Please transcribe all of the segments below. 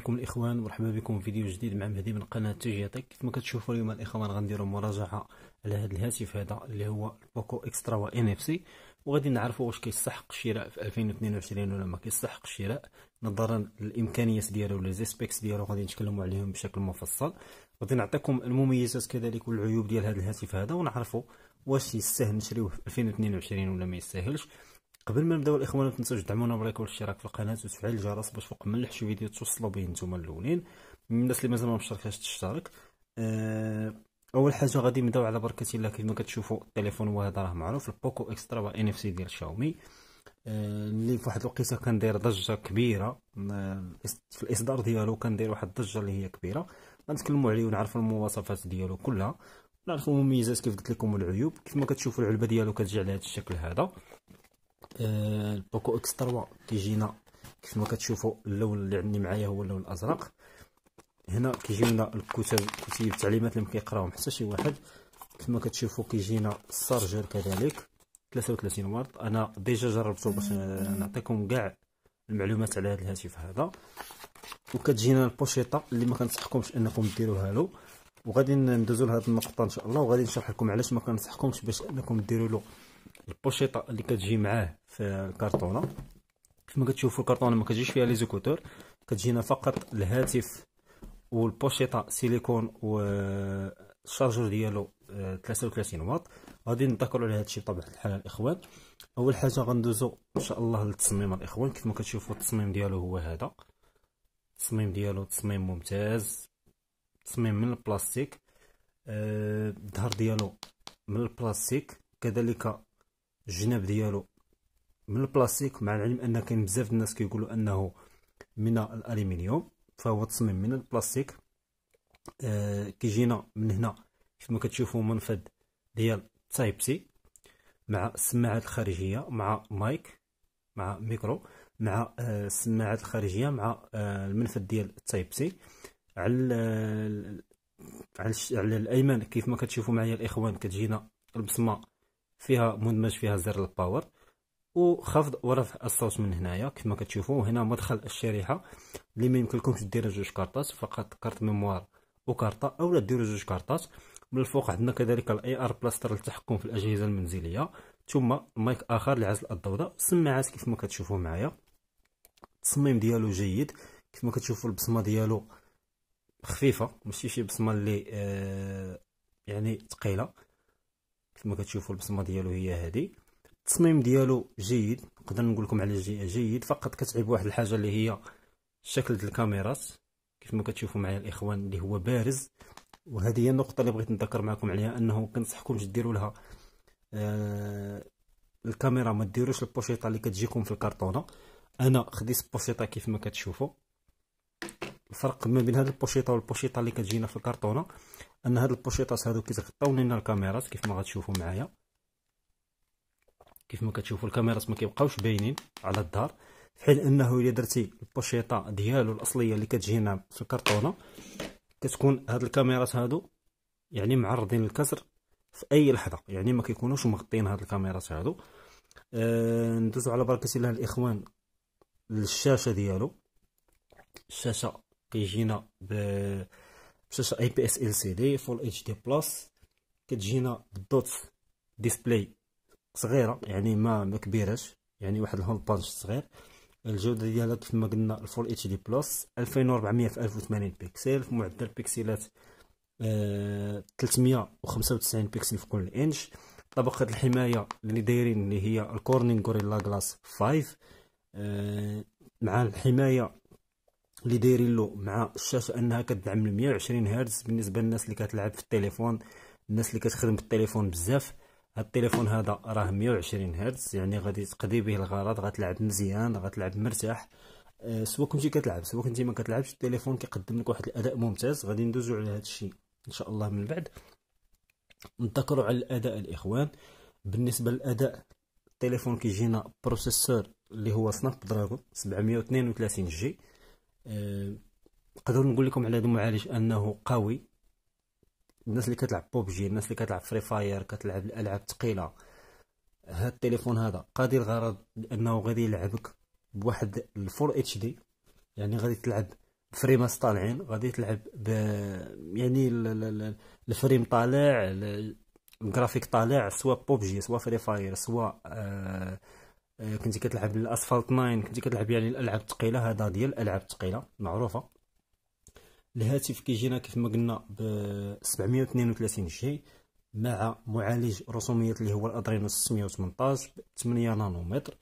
عليكم الاخوان مرحبا بكم في فيديو جديد مع مهدي من قناه تيجيتك كما كتشوفوا اليوم الاخوان غنديروا مراجعه على هذا الهاتف هذا اللي هو بوكو اكسترا و ان اف سي وغادي نعرفوا واش كيستحق الشراء في 2022 ولا ما كيستحق الشراء نظرا للامكانيات ديالو ولا زيسبيكس ديالو غادي نتكلموا عليهم بشكل مفصل غادي نعطيكم المميزات كذلك والعيوب ديال هذا الهاتف هذا ونعرفوا واش يستاهل نشريوه في 2022 ولا ما يستاهلش قبل ما نبداو الاخوان ما تنساوش تدعمونا بلايك والاشتراك في القناه وتفعيل الجرس باش فوق من الحشو فيديو توصلوا به نتوما الاولين الناس اللي مازال ما مشتركاش تشترك أه اول حاجه غادي نبداو على بركه الله كيف كتشوفوا التليفون وهذا راه معروف البوكو اكسترا و ان اف سي ديال شاومي آه، اللي في واحد الوقيته كان داير ضجه كبيره آه، في الاصدار ديالو كان داير واحد الضجه اللي هي كبيره غنتكلموا عليه ونعرفوا المواصفات ديالو كلها نعرفوا المميزات كيف قلت لكم والعيوب كيف ما كتشوفوا العلبه ديالو كتجي على هذا الشكل هذا آه، البوكو اكس 3 كيجينا كيف ما كتشوفوا اللون اللي عندي معايا هو اللون الازرق هنا كيجينا الكتب كتيب التعليمات اللي كيقراهم حتى شي واحد كما كتشوفوا كيجينا السارجر كذلك 33 واط انا ديجا جربته باش نعطيكم كاع المعلومات على هذا الهاتف هذا وكتجينا البوشيطه اللي ما كنصحكمش انكم ديروها له وغادي ندوزو لهاد النقطه ان شاء الله وغادي نشرح لكم علاش ما كنصحكمش باش انكم ديروا له البوشيطه اللي كتجي معاه في الكرتونه كما كتشوفوا الكرتونه ما كتجيش فيها لي زيكوتور كتجينا فقط الهاتف والبوشيطه سيليكون و الشارجور ديالو 33 آه، واط غادي نذكروا على هادشي بطبيعه الحال الاخوان اول حاجه غندوزو ان شاء الله للتصميم الاخوان كيف ما كتشوفوا التصميم ديالو هو هذا التصميم ديالو تصميم ممتاز تصميم من البلاستيك آه، الظهر ديالو من البلاستيك كذلك الجناب ديالو من البلاستيك مع العلم ان كاين بزاف الناس كيقولوا انه من الالومنيوم فهو تصميم من البلاستيك آه كيجينا من هنا كما كتشوفوا منفذ ديال تايب سي مع السماعات الخارجيه مع مايك مع ميكرو مع آه السماعات الخارجيه مع آه المنفذ ديال تايب سي على على على الايمن كيف ما كتشوفوا معايا الاخوان كتجينا البصمه فيها مدمج فيها زر الباور وخفض ورفع الصوت من هنايا كما كتشوفوا هنا مدخل الشريحه اللي ما يمكنلكمش ديروا جوج كارطات فقط كارت ميموار وكارطه اولا ديروا جوج كارطات من الفوق عندنا كذلك الاي ار بلاستر للتحكم في الاجهزه المنزليه ثم مايك اخر لعزل الضوضاء السماعات كيف ما كتشوفوا معايا التصميم ديالو جيد كيف ما كتشوفوا البصمه ديالو خفيفه ماشي شي بصمه اللي آه يعني ثقيله ما كتشوفوا البصمه ديالو هي هذه التصميم ديالو جيد نقدر نقول لكم على جيد فقط كتعيب واحد الحاجه اللي هي شكل د الكاميرات كيف ما كتشوفوا معايا الاخوان اللي هو بارز وهذه هي النقطه اللي بغيت نذكر معكم عليها انه كنصحكم ديروا لها آه الكاميرا ما ديروش البوشيطه اللي كتجيكم في الكرتونه انا خديت بوشيطه كيف ما كتشوفوا الفرق ما بين هذه البوشيطه والبوشيطه اللي كتجينا في الكرتونه ان هاد البوشيطات هادو كيتغطاو لنا الكاميرات كيف ما غتشوفوا معايا كيف ما كتشوفوا الكاميرات ما كيبقاوش باينين على الدار في حين انه الا درتي البوشيطه ديالو الاصليه اللي كتجينا في الكرتونه كتكون هاد الكاميرات هادو يعني معرضين للكسر في اي لحظه يعني ما كيكونوش مغطين هاد الكاميرات هادو آه ندوزو على بركه الله الاخوان للشاشه ديالو الشاشه كيجينا ب بشاشه اي بي اس ال سي دي فول اتش دي بلس كتجينا بالدوت ديسبلاي صغيره يعني ما ما كبيراش يعني واحد الهول بانش صغير الجوده ديالها كيف ما قلنا الفول اتش دي بلس 2400 في 1080 بيكسل في معدل بيكسلات 395 آه، بيكسل في كل انش طبقه الحمايه اللي دايرين اللي هي الكورنين غوريلا جلاس 5 مع الحمايه اللي دايرين له مع الشاشه انها كتدعم 120 هرتز بالنسبه للناس اللي كتلعب في التليفون الناس اللي كتخدم بالتليفون بزاف التليفون هذا راه 120 هرتز يعني غادي تقضي به الغرض غتلعب مزيان غتلعب مرتاح أه سواء كنتي كتلعب سواء كنتي ما كتلعبش التليفون كيقدم لك واحد الاداء ممتاز غادي ندوزو على هذا الشيء ان شاء الله من بعد نتذكروا على الاداء الاخوان بالنسبه للاداء التليفون كيجينا بروسيسور اللي هو سناب دراغون 732 جي نقدر أه نقول لكم على هذا المعالج انه قوي الناس اللي كتلعب بوبجي الناس اللي كتلعب فري فاير كتلعب الالعاب الثقيله هاد التليفون هذا قاضي الغرض انه غادي يلعبك بواحد الفور اتش دي يعني غادي تلعب فريمات طالعين غادي تلعب ب يعني الفريم طالع الجرافيك طالع سواء بوبجي سواء فري فاير سواء آه،, آه كنتي كتلعب الاسفلت 9 كنتي كتلعب يعني الالعاب الثقيله هذا ديال الالعاب الثقيله معروفه الهاتف كيجينا كيف ما قلنا ب 732 جي مع معالج رسوميات اللي هو الادرينو 618 ب 8 نانومتر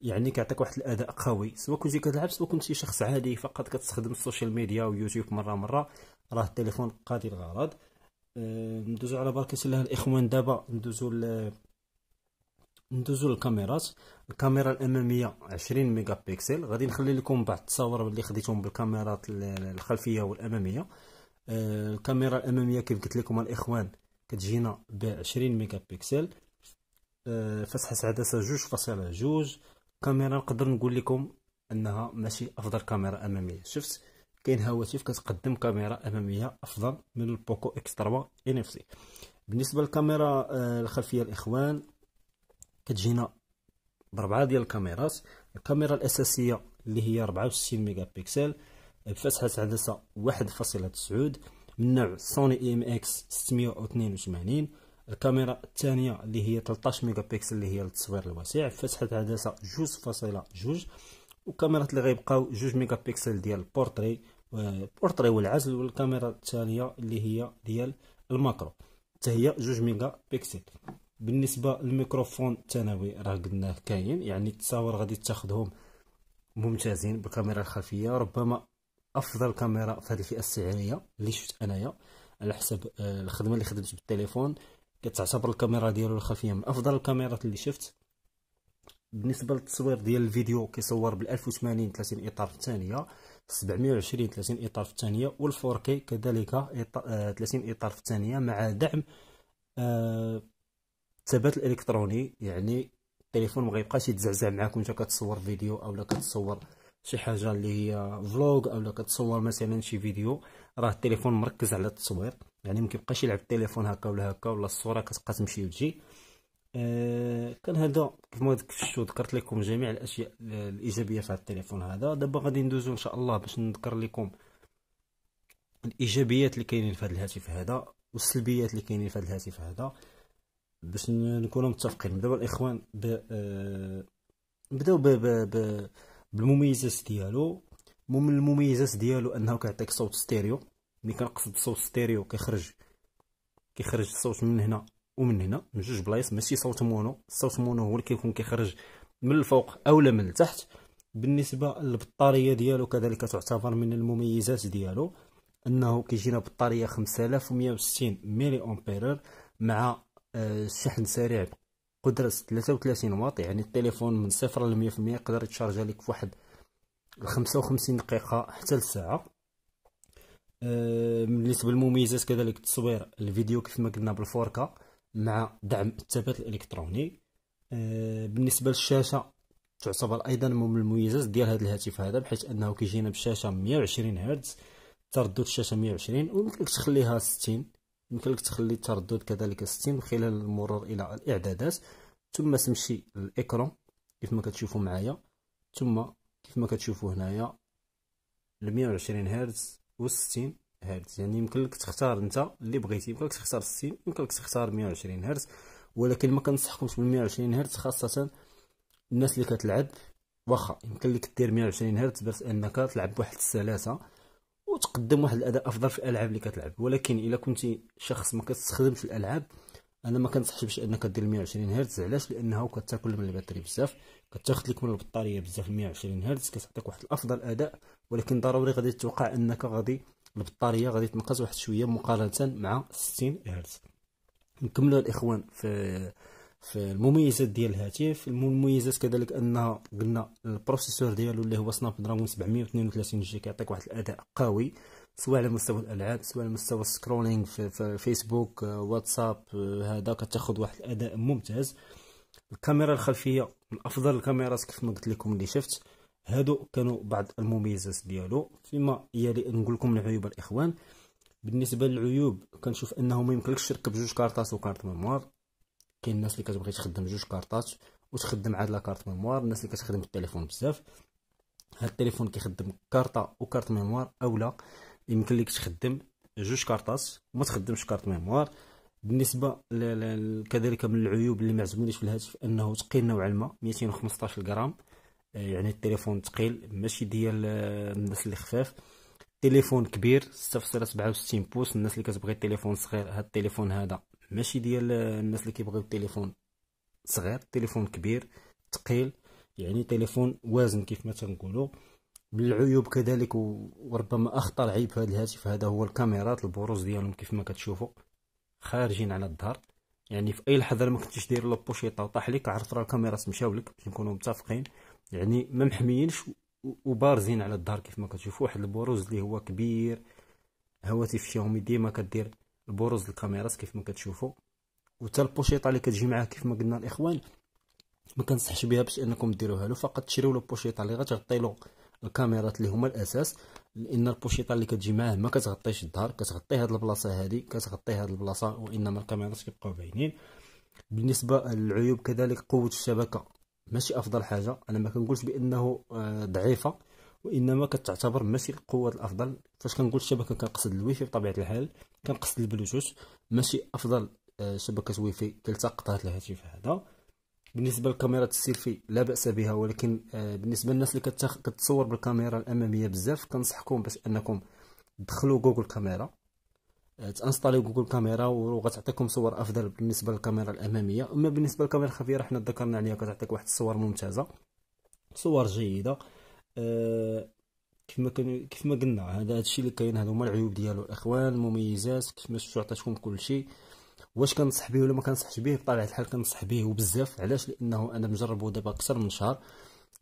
يعني كيعطيك واحد الاداء قوي سواء كنتي كتلعب سواء كنتي شخص عادي فقط كتستخدم السوشيال ميديا ويوتيوب مره مره راه التليفون قاضي الغرض أه، ندوزو على بركه الله الاخوان دابا ندوزو ندوزو للكاميرات الكاميرا الاماميه 20 ميجا بيكسل غادي نخلي لكم بعض التصاور اللي خديتهم بالكاميرات الخلفيه والاماميه آه، الكاميرا الاماميه كيف قلت لكم الاخوان كتجينا ب 20 ميجا بيكسل آه، فسحه عدسه جوج فاصلة جوج كاميرا نقدر نقول لكم انها ماشي افضل كاميرا اماميه شفت كاين هواتف كتقدم كاميرا اماميه افضل من البوكو اكس 3 ان اف سي بالنسبه للكاميرا آه، الخلفيه الاخوان كتجينا بربعه ديال الكاميرات الكاميرا الاساسيه اللي هي 64 ميجا بكسل بفتحه عدسه 1.9 من نوع سوني ام اكس 682 الكاميرا الثانيه اللي هي 13 ميجا بكسل اللي هي للتصوير الواسع بفتحه عدسه 2.2 وكاميرات اللي غيبقاو 2 ميجا بكسل ديال البورتري البورتري والعزل والكاميرا الثانيه اللي هي ديال الماكرو حتى هي 2 ميجا بكسل بالنسبه للميكروفون الثانوي راه قلناه كاين يعني التصاور غادي تاخذهم ممتازين بالكاميرا الخلفيه ربما افضل كاميرا في هذه الفئه السعريه اللي شفت انايا على حسب آه، الخدمه اللي خدمت بالتليفون كتعتبر الكاميرا ديالو الخلفيه من افضل الكاميرات اللي شفت بالنسبه للتصوير ديال الفيديو كيصور بال 1080 30 اطار في الثانيه 720 30 اطار في الثانيه وال 4K كذلك 30 آه، اطار في الثانيه مع دعم آه، الثبات الالكتروني يعني التليفون ما غيبقاش يتزعزع معاك وانت كتصور فيديو اولا كتصور شي حاجه اللي هي فلوغ اولا كتصور مثلا شي فيديو راه التليفون مركز على التصوير يعني ما كيبقاش يلعب التليفون هكا ولا هكا ولا الصوره كتبقى تمشي وتجي آه كان هذا كما شفتوا ذكرت لكم جميع الاشياء الايجابيه في هذا التليفون هذا دابا غادي ندوزو ان شاء الله باش نذكر لكم الايجابيات اللي كاينين في هذا الهاتف هذا والسلبيات اللي كاينين في هذا الهاتف هذا باش نكونوا متفقين دابا الاخوان ب آه، نبداو بالمميزات ديالو من المميزات ديالو انه كيعطيك صوت ستيريو ملي كنقصد صوت ستيريو كيخرج كيخرج الصوت من هنا ومن هنا من جوج بلايص ماشي صوت مونو الصوت مونو هو اللي كيكون كيخرج من الفوق اولا من التحت بالنسبه للبطاريه ديالو كذلك تعتبر من المميزات ديالو انه كيجينا بطاريه 5160 ملي امبير مع الشحن سريع قدرة 33 واط يعني التليفون من صفر ل في المية يقدر يتشارجا لك في واحد خمسة وخمسين دقيقة حتى لساعة آه، بالنسبة للمميزات كذلك التصوير الفيديو كيف ما قلنا بالفوركا مع دعم الثبات الإلكتروني آه، بالنسبة للشاشة تعتبر أيضا من المميزات ديال هذا الهاتف هذا بحيث أنه كيجينا بشاشة مية وعشرين هرتز تردد الشاشة مية وعشرين ويمكنك تخليها ستين يمكنك تخلي التردد كذلك 60 خلال المرور الى الاعدادات ثم تمشي للاكرون كيف ما كتشوفوا معايا ثم كيف ما كتشوفوا هنايا 120 هرتز و 60 هرتز يعني يمكن لك تختار انت اللي بغيتي يمكن لك تختار 60 يمكن لك تختار 120 هرتز ولكن ما كنصحكمش بال 120 هرتز خاصه الناس اللي كتلعب واخا يمكن لك دير 120 هرتز بس انك تلعب بواحد الثلاثه وتقدم واحد الاداء افضل في الالعاب اللي كتلعب ولكن الا كنتي شخص ما كتستخدمش الالعاب انا ما كنصحش انك دير 120 هرتز علاش لانها كتاكل من البطاريه بزاف كتاخذ لك من البطاريه بزاف 120 هرتز كتعطيك واحد الافضل اداء ولكن ضروري غادي تتوقع انك غادي البطاريه غادي تنقص واحد شويه مقارنه مع 60 هرتز نكملوا الاخوان في في المميزات ديال الهاتف المميزات كذلك انها قلنا البروسيسور ديالو اللي هو سناب دراجون 732 جي كيعطيك واحد الاداء قوي سواء على مستوى الالعاب سواء على مستوى السكرولينغ في فيسبوك واتساب هذا كتاخذ واحد الاداء ممتاز الكاميرا الخلفيه من افضل الكاميرات كيف ما قلت لكم اللي شفت هادو كانوا بعض المميزات ديالو فيما يلي نقول لكم العيوب الاخوان بالنسبه للعيوب كنشوف انه ما يمكنلكش تركب جوج كارطات وكارت ميموار كاين الناس اللي كتبغي تخدم جوج كارطات وتخدم عاد لا كارت ميموار الناس اللي كتخدم التليفون بزاف هاد التليفون كيخدم كارطه وكارت ميموار اولا يمكن لك تخدم جوج كارطات وما تخدمش كارت ميموار بالنسبه كذلك من العيوب اللي معزومينش في الهاتف انه ثقيل نوعا ما 215 غرام آه، يعني التليفون ثقيل ماشي ديال آه، الناس اللي خفاف تليفون كبير 6.67 بوص الناس اللي كتبغي التليفون صغير هاد التليفون هذا ماشي ديال الناس اللي كيبغيو التليفون صغير تليفون كبير ثقيل يعني تليفون وازن كيف ما تنقولوا من العيوب كذلك وربما اخطر عيب في هذا الهاتف هذا هو الكاميرات البروز ديالهم كيف ما كتشوفوا خارجين على الظهر يعني في اي لحظه ما كنتيش داير لو بوشيطه وطاح لك عرفت راه الكاميرا مشاو لك باش نكونوا متفقين يعني ما محميينش وبارزين على الظهر كيف ما كتشوفوا واحد البروز اللي هو كبير هواتف شاومي ديما كدير البروز الكاميرات كيف ما كتشوفوا وحتى البوشيطه اللي كتجي معاه كيف ما قلنا الاخوان ما كنصحش بها باش انكم ديروها له فقط تشريو له بوشيطه اللي غتغطي له الكاميرات اللي هما الاساس لان البوشيطه اللي كتجي معاه ما كتغطيش الظهر كتغطي هاد البلاصه هادي كتغطي هاد البلاصه وانما الكاميرات كيبقاو باينين بالنسبه للعيوب كذلك قوه الشبكه ماشي افضل حاجه انا ما كنقولش بانه آه، ضعيفه وانما كتعتبر ماشي القوه الافضل فاش كنقول الشبكه كنقصد في بطبيعه الحال كنقصد البلوتوث ماشي افضل آه، شبكه ويفي هاد الهاتف هذا بالنسبه لكاميرا السيلفي لا باس بها ولكن آه، بالنسبه للناس اللي كتصور بالكاميرا الاماميه بزاف كنصحكم باش انكم تدخلوا جوجل كاميرا آه، تانستاليو جوجل كاميرا وغتعطيكم صور افضل بالنسبه للكاميرا الاماميه اما بالنسبه للكاميرا الخفيه راه حنا ذكرنا عليها كتعطيك واحد الصور ممتازه صور جيده كيفما آه، كيف ما كان كيف ما قلنا هذا هادشي اللي كاين هادو هما العيوب ديالو الاخوان المميزات كيف ما شفتو عطيتكم كلشي واش كنصح به ولا ما كنصحش به بطبيعه الحال كنصح به وبزاف علاش لانه انا مجربه دابا اكثر من شهر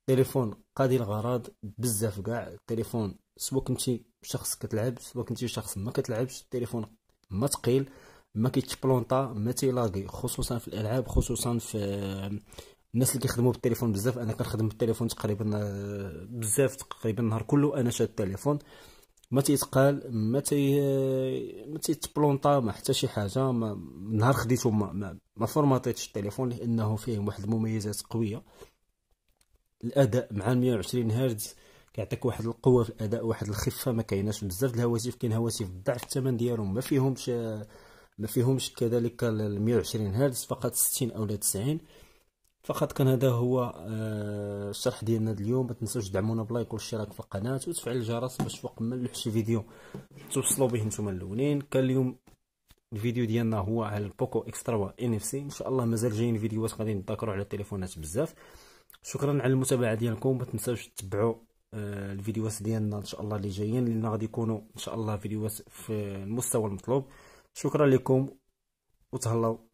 التليفون قاضي الغرض بزاف كاع التليفون سواء كنتي شخص كتلعب سواء كنتي شخص ما كتلعبش التليفون ما ثقيل ما كيتبلونطا ما تيلاقي خصوصا في الالعاب خصوصا في آه، الناس اللي كيخدموا بالتليفون بزاف انا كنخدم بالتليفون تقريبا آه، بزاف تقريبا النهار كله انا شاد التليفون ما تيتقال ما تي آه، ما تيتبلونطا ما حتى شي حاجه ما نهار خديته ما, ما, ما فورماطيتش التليفون لانه فيه واحد المميزات قويه الاداء مع 120 هرتز كيعطيك واحد القوه في الاداء واحد الخفه ما كايناش بزاف الهواتف كاين هواتف بضعف الثمن ديالهم ما فيهمش ما فيهمش كذلك ال 120 هرتز فقط 60 او 90 فقط كان هذا هو آه، الشرح ديالنا اليوم ما تنساوش تدعمونا بلايك والاشتراك في القناه وتفعل الجرس باش فوق ما نلوح شي فيديو توصلوا به نتوما الاولين كان اليوم الفيديو ديالنا هو على البوكو اكسترا و ان اف سي ان شاء الله مازال جايين فيديوهات غادي نذكروا على التليفونات بزاف شكرا على المتابعه ديالكم ما تنساوش تتبعوا آه، الفيديوهات ديالنا ان شاء الله اللي جايين لان غادي يكونوا ان شاء الله فيديوهات في المستوى المطلوب شكرا لكم وتهلاو